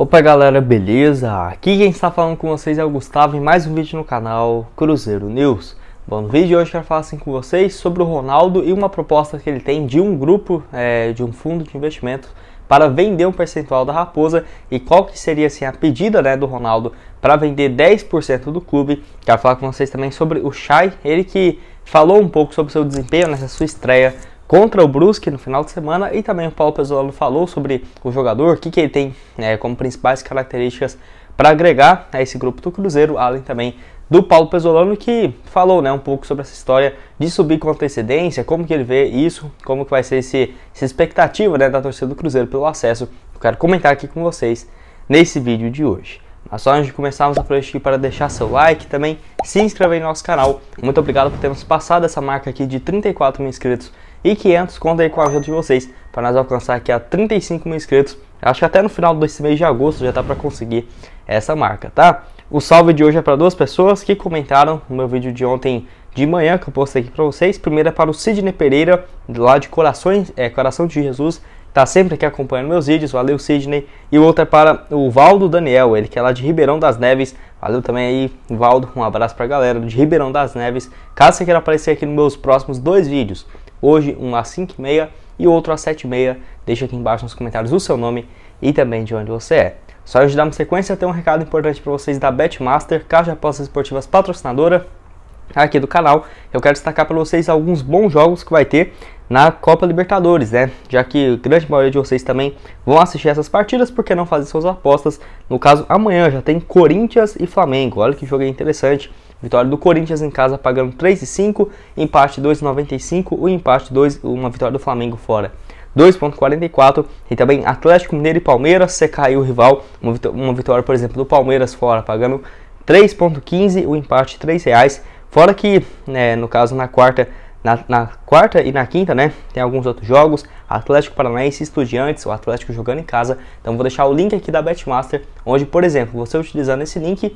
Opa galera, beleza? Aqui quem está falando com vocês é o Gustavo em mais um vídeo no canal Cruzeiro News. Bom, no vídeo de hoje quero falar assim com vocês sobre o Ronaldo e uma proposta que ele tem de um grupo, é, de um fundo de investimento para vender um percentual da Raposa e qual que seria assim a pedida né, do Ronaldo para vender 10% do clube. Quero falar com vocês também sobre o Shai, ele que falou um pouco sobre seu desempenho nessa sua estreia contra o Brusque no final de semana e também o Paulo Pesolano falou sobre o jogador, o que, que ele tem né, como principais características para agregar a esse grupo do Cruzeiro, além também do Paulo Pesolano que falou né, um pouco sobre essa história de subir com antecedência, como que ele vê isso, como que vai ser esse, essa expectativa né, da torcida do Cruzeiro pelo acesso. Eu quero comentar aqui com vocês nesse vídeo de hoje. Mas só antes de começarmos a aqui para deixar seu like também se inscrever em nosso canal. Muito obrigado por termos passado essa marca aqui de 34 mil inscritos e 500, conta aí com a ajuda de vocês para nós alcançar aqui a 35 mil inscritos. Acho que até no final desse mês de agosto já tá para conseguir essa marca, tá? O salve de hoje é para duas pessoas que comentaram no meu vídeo de ontem de manhã que eu postei aqui para vocês. primeiro é para o Sidney Pereira, lá de Corações, é, Coração de Jesus, tá sempre aqui acompanhando meus vídeos, valeu Sidney. E outra é para o Valdo Daniel, ele que é lá de Ribeirão das Neves, valeu também aí, Valdo, um abraço a galera de Ribeirão das Neves. Caso você queira aparecer aqui nos meus próximos dois vídeos, hoje, um às 5h30 e outro às 7h30. Deixa aqui embaixo nos comentários o seu nome e também de onde você é. Só antes dar uma sequência, tem um recado importante para vocês da Betmaster, Caixa de apostas esportivas patrocinadora aqui do canal. Eu quero destacar para vocês alguns bons jogos que vai ter na Copa Libertadores, né? Já que a grande maioria de vocês também vão assistir essas partidas, porque não fazer suas apostas? No caso, amanhã já tem Corinthians e Flamengo. Olha que jogo interessante. Vitória do Corinthians em casa pagando 3,5, empate 2,95, o empate 2, uma vitória do Flamengo fora. 2,44 e também Atlético Mineiro e Palmeiras, você caiu o rival, uma vitória, uma vitória, por exemplo, do Palmeiras fora, pagando 3,15, o empate R$ reais. Fora que, né, no caso, na quarta na, na, quarta e na quinta, né? Tem alguns outros jogos. Atlético Paranaense, Estudiantes, o Atlético jogando em casa. Então vou deixar o link aqui da Betmaster, onde, por exemplo, você utilizando esse link,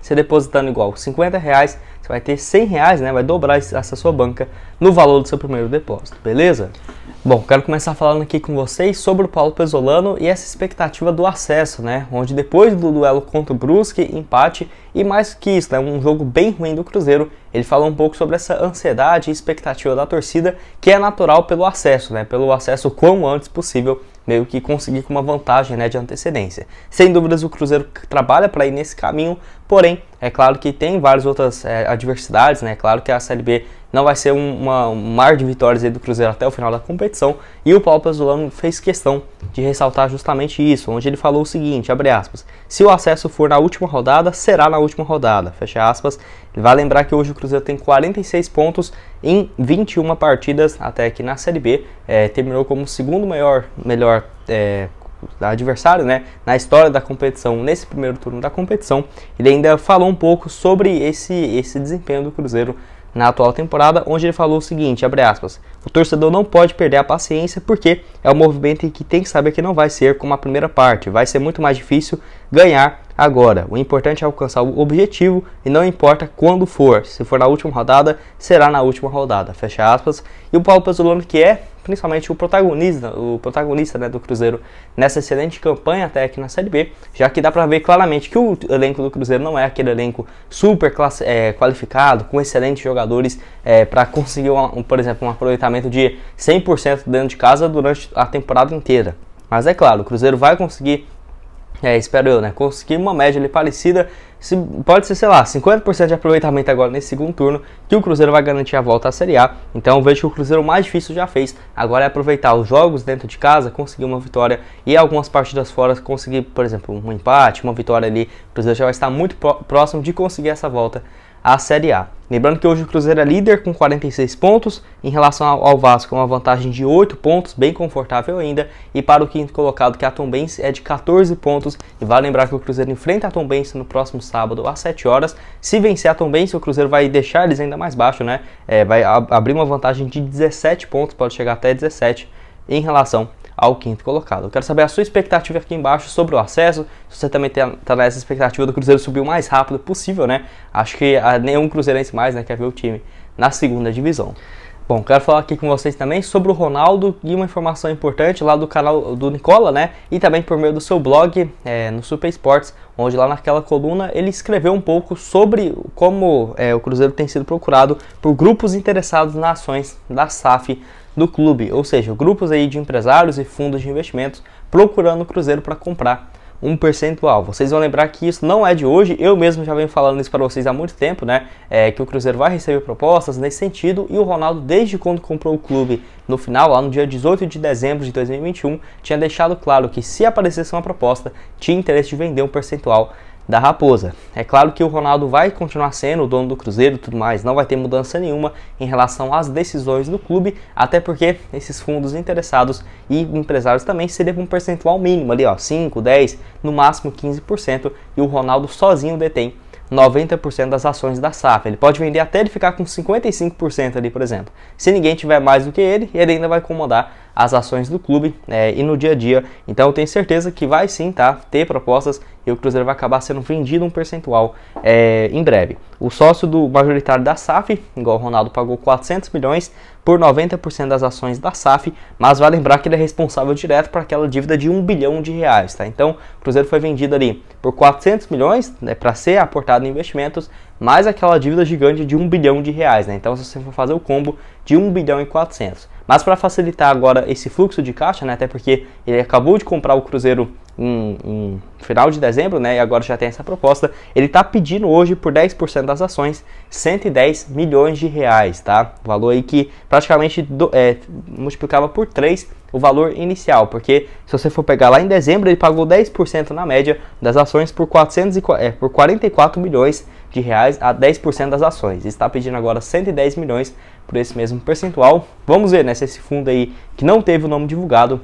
você depositando igual 50 reais, você vai ter 100 reais, né? Vai dobrar essa sua banca no valor do seu primeiro depósito, beleza? Bom, quero começar falando aqui com vocês sobre o Paulo Pesolano e essa expectativa do acesso, né? Onde depois do duelo contra o Brusque, empate e mais que isso, né? Um jogo bem ruim do Cruzeiro, ele falou um pouco sobre essa ansiedade e expectativa da torcida que é natural pelo acesso, né? Pelo acesso o quão antes possível meio que conseguir com uma vantagem né, de antecedência. Sem dúvidas, o Cruzeiro trabalha para ir nesse caminho, porém, é claro que tem várias outras é, adversidades, né? É claro que a Série B não vai ser uma, um mar de vitórias do Cruzeiro até o final da competição. E o Paulo Pesolano fez questão de ressaltar justamente isso, onde ele falou o seguinte, aspas, se o acesso for na última rodada, será na última rodada, fecha aspas. Vai lembrar que hoje o Cruzeiro tem 46 pontos em 21 partidas, até aqui na Série B, é, terminou como o segundo maior, melhor... É, adversário, né, na história da competição, nesse primeiro turno da competição. Ele ainda falou um pouco sobre esse, esse desempenho do Cruzeiro na atual temporada, onde ele falou o seguinte, aspas, o torcedor não pode perder a paciência porque é um movimento que tem que saber que não vai ser como a primeira parte, vai ser muito mais difícil ganhar agora. O importante é alcançar o objetivo e não importa quando for. Se for na última rodada, será na última rodada. Fecha aspas. E o Paulo Pesolano, que é principalmente o protagonista, o protagonista né, do Cruzeiro nessa excelente campanha até aqui na Série B, já que dá para ver claramente que o elenco do Cruzeiro não é aquele elenco super classe, é, qualificado, com excelentes jogadores é, para conseguir, um, por exemplo, um aproveitamento de 100% dentro de casa durante a temporada inteira. Mas é claro, o Cruzeiro vai conseguir é, espero eu, né? Conseguir uma média ali parecida. Se, pode ser, sei lá, 50% de aproveitamento agora nesse segundo turno, que o Cruzeiro vai garantir a volta à Série A. Então vejo que o Cruzeiro mais difícil já fez. Agora é aproveitar os jogos dentro de casa, conseguir uma vitória e algumas partidas fora, conseguir, por exemplo, um empate, uma vitória ali. O Cruzeiro já vai estar muito próximo de conseguir essa volta a Série A. Lembrando que hoje o Cruzeiro é líder com 46 pontos, em relação ao Vasco, uma vantagem de 8 pontos, bem confortável ainda, e para o quinto colocado, que é a Tombense, é de 14 pontos, e vale lembrar que o Cruzeiro enfrenta a Tombense no próximo sábado, às 7 horas, se vencer a Tombense, o Cruzeiro vai deixar eles ainda mais baixo, né, é, vai ab abrir uma vantagem de 17 pontos, pode chegar até 17, em relação ao quinto colocado. Eu quero saber a sua expectativa aqui embaixo sobre o acesso, se você também está nessa expectativa do Cruzeiro subir o mais rápido possível, né? Acho que ah, nenhum cruzeirense mais né, quer ver o time na segunda divisão. Bom, quero falar aqui com vocês também sobre o Ronaldo e uma informação importante lá do canal do Nicola, né? E também por meio do seu blog é, no Super Esportes, onde lá naquela coluna ele escreveu um pouco sobre como é, o Cruzeiro tem sido procurado por grupos interessados nas ações da SAF do clube, ou seja, grupos aí de empresários e fundos de investimentos procurando o Cruzeiro para comprar um percentual. Vocês vão lembrar que isso não é de hoje, eu mesmo já venho falando isso para vocês há muito tempo, né? É, que o Cruzeiro vai receber propostas nesse sentido e o Ronaldo, desde quando comprou o clube no final, lá no dia 18 de dezembro de 2021, tinha deixado claro que se aparecesse uma proposta, tinha interesse de vender um percentual da Raposa. É claro que o Ronaldo vai continuar sendo o dono do Cruzeiro e tudo mais, não vai ter mudança nenhuma em relação às decisões do clube, até porque esses fundos interessados e empresários também se um percentual mínimo ali, ó, 5, 10, no máximo 15%, e o Ronaldo sozinho detém 90% das ações da SAF. Ele pode vender até ele ficar com 55% ali, por exemplo. Se ninguém tiver mais do que ele, ele ainda vai comandar as ações do clube é, e no dia a dia. Então eu tenho certeza que vai sim tá, ter propostas e o Cruzeiro vai acabar sendo vendido um percentual é, em breve. O sócio do majoritário da SAF, igual o Ronaldo, pagou 400 milhões, por 90% das ações da SAF, mas vai vale lembrar que ele é responsável direto por aquela dívida de 1 bilhão de reais, tá? Então, o Cruzeiro foi vendido ali por 400 milhões, né, para ser aportado em investimentos, mais aquela dívida gigante de 1 bilhão de reais, né? Então, se você for fazer o combo de 1 bilhão e 400. Mas para facilitar agora esse fluxo de caixa, né, até porque ele acabou de comprar o Cruzeiro em, em, final de dezembro, né? E agora já tem essa proposta. Ele está pedindo hoje por 10% das ações 110 milhões de reais, tá? Valor aí que praticamente do, é, multiplicava por 3 o valor inicial, porque se você for pegar lá em dezembro, ele pagou 10% na média das ações por, 400 e, é, por 44 milhões de reais a 10% das ações. Está pedindo agora 110 milhões por esse mesmo percentual. Vamos ver né, se esse fundo aí, que não teve o nome divulgado,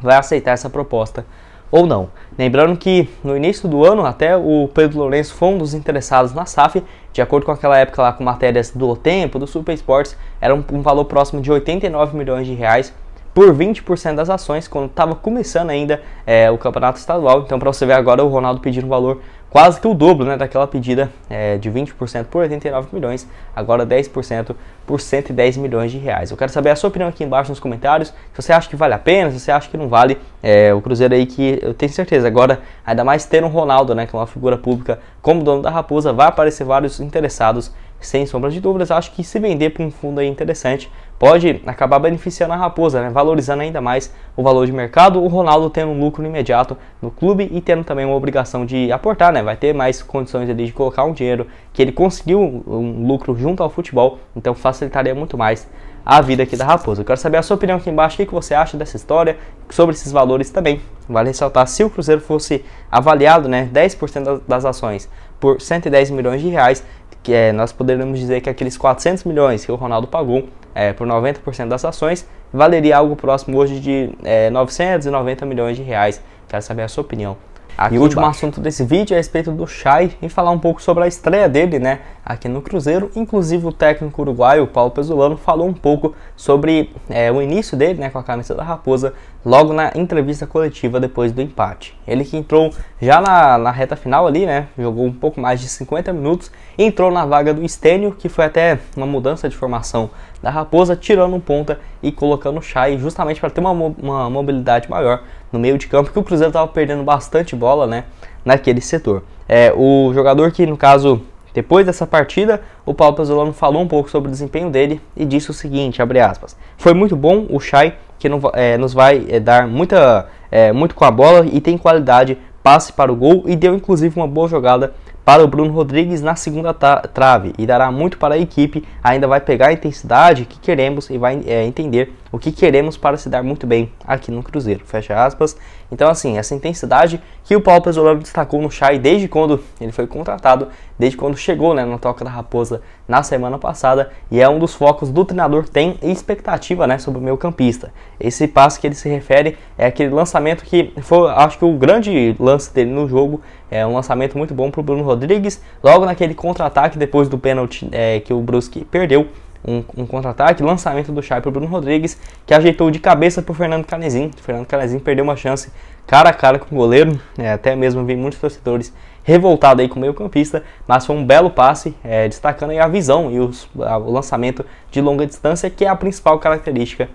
vai aceitar essa proposta ou não. Lembrando que no início do ano até o Pedro Lourenço foi um dos interessados na SAF, de acordo com aquela época lá com matérias do Tempo, do Super Sports, era um, um valor próximo de 89 milhões de reais por 20% das ações quando estava começando ainda é, o campeonato estadual. Então, para você ver agora, o Ronaldo pedindo um valor quase que o dobro né, daquela pedida é, de 20% por 89 milhões, agora 10% por 110 milhões de reais. Eu quero saber a sua opinião aqui embaixo nos comentários, se você acha que vale a pena, se você acha que não vale, é, o Cruzeiro aí que eu tenho certeza, agora ainda mais ter um Ronaldo, né, que é uma figura pública como dono da Raposa, vai aparecer vários interessados sem sombra de dúvidas, acho que se vender para um fundo interessante pode acabar beneficiando a Raposa, né? valorizando ainda mais o valor de mercado, o Ronaldo tendo um lucro imediato no clube e tendo também uma obrigação de aportar, né? vai ter mais condições ali de colocar um dinheiro que ele conseguiu um lucro junto ao futebol, então facilitaria muito mais a vida aqui da Raposa. Eu quero saber a sua opinião aqui embaixo, o que você acha dessa história, sobre esses valores também. Vale ressaltar, se o Cruzeiro fosse avaliado, né, 10% das ações por 110 milhões de reais, que é, nós poderíamos dizer que aqueles 400 milhões que o Ronaldo pagou é, por 90% das ações valeria algo próximo hoje de é, 990 milhões de reais. Quero saber a sua opinião. Aqui e o último embaixo. assunto desse vídeo é a respeito do Chay e falar um pouco sobre a estreia dele, né? Aqui no Cruzeiro, inclusive o técnico uruguaio Paulo Pesolano falou um pouco sobre é, o início dele, né, com a camisa da Raposa, logo na entrevista coletiva depois do empate. Ele que entrou já na, na reta final ali, né? Jogou um pouco mais de 50 minutos, entrou na vaga do Estênio, que foi até uma mudança de formação da Raposa, tirando um ponta e colocando o Chay justamente para ter uma, uma mobilidade maior no meio de campo, que o Cruzeiro estava perdendo bastante bola, né, naquele setor. É, o jogador que, no caso, depois dessa partida, o Paulo Pesolano falou um pouco sobre o desempenho dele e disse o seguinte, aspas, foi muito bom o Chay, que não, é, nos vai é, dar muita, é, muito com a bola e tem qualidade, passe para o gol e deu inclusive uma boa jogada para o Bruno Rodrigues na segunda trave e dará muito para a equipe. Ainda vai pegar a intensidade que queremos e vai é, entender o que queremos para se dar muito bem aqui no Cruzeiro. Fecha aspas. Então, assim, essa intensidade que o Paulo Pesolano destacou no Chai desde quando ele foi contratado, desde quando chegou né, na Toca da Raposa na semana passada, e é um dos focos do treinador tem expectativa né, sobre o meio campista. Esse passo que ele se refere é aquele lançamento que foi, acho que, o grande lance dele no jogo é um lançamento muito bom para o Bruno Rodrigues. Logo naquele contra-ataque, depois do pênalti é, que o Brusque perdeu, um, um contra-ataque, lançamento do Chay para o Bruno Rodrigues, que ajeitou de cabeça para o Fernando Canezin. O Fernando Canezin perdeu uma chance cara a cara com o goleiro, é, até mesmo vi muitos torcedores revoltados aí com o meio campista, mas foi um belo passe, é, destacando a visão e os, a, o lançamento de longa distância, que é a principal característica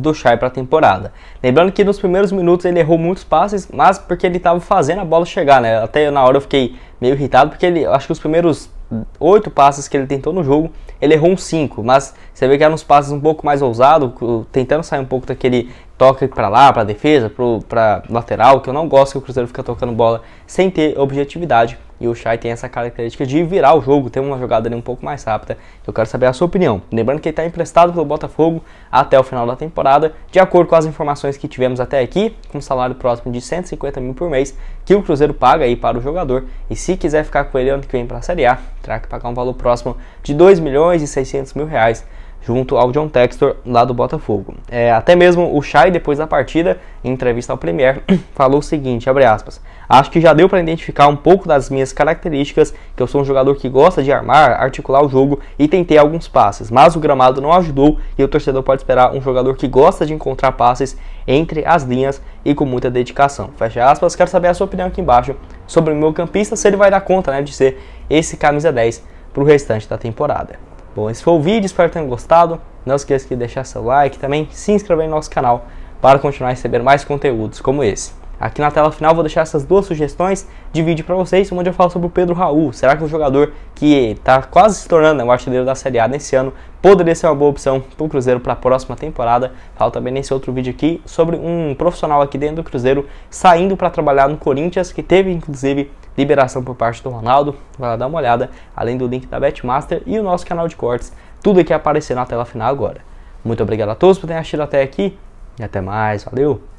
do Shai para a temporada. Lembrando que nos primeiros minutos ele errou muitos passes, mas porque ele estava fazendo a bola chegar, né? Até na hora eu fiquei meio irritado porque ele, acho que os primeiros oito passes que ele tentou no jogo, ele errou uns cinco, mas você vê que eram uns passes um pouco mais ousados, tentando sair um pouco daquele toca para lá, para defesa, para lateral, que eu não gosto que o Cruzeiro fica tocando bola sem ter objetividade. E o Chay tem essa característica de virar o jogo, ter uma jogada ali um pouco mais rápida. Eu quero saber a sua opinião. Lembrando que ele está emprestado pelo Botafogo até o final da temporada, de acordo com as informações que tivemos até aqui, com um salário próximo de 150 mil por mês, que o Cruzeiro paga aí para o jogador. E se quiser ficar com ele ano que vem para a Série A, terá que pagar um valor próximo de 2 milhões e 600 mil reais junto ao John Textor lá do Botafogo. É, até mesmo o Chay, depois da partida, em entrevista ao Premier, falou o seguinte, aspas, Acho que já deu para identificar um pouco das minhas características, que eu sou um jogador que gosta de armar, articular o jogo e tentei alguns passes, mas o gramado não ajudou e o torcedor pode esperar um jogador que gosta de encontrar passes entre as linhas e com muita dedicação. Fecha aspas, quero saber a sua opinião aqui embaixo sobre o meu campista, se ele vai dar conta né, de ser esse camisa 10 para o restante da temporada. Bom, esse foi o vídeo, espero que tenham gostado. Não esqueça de deixar seu like e também se inscrever no nosso canal para continuar recebendo mais conteúdos como esse. Aqui na tela final vou deixar essas duas sugestões de vídeo para vocês, onde eu falo sobre o Pedro Raul. Será que um jogador que está quase se tornando né, o artilheiro da Série A nesse ano poderia ser uma boa opção para o Cruzeiro para a próxima temporada? Falo também nesse outro vídeo aqui sobre um profissional aqui dentro do Cruzeiro saindo para trabalhar no Corinthians, que teve inclusive liberação por parte do Ronaldo. Vai lá dar uma olhada, além do link da Betmaster e o nosso canal de cortes. Tudo aqui aparecer na tela final agora. Muito obrigado a todos por terem assistido até aqui e até mais. Valeu!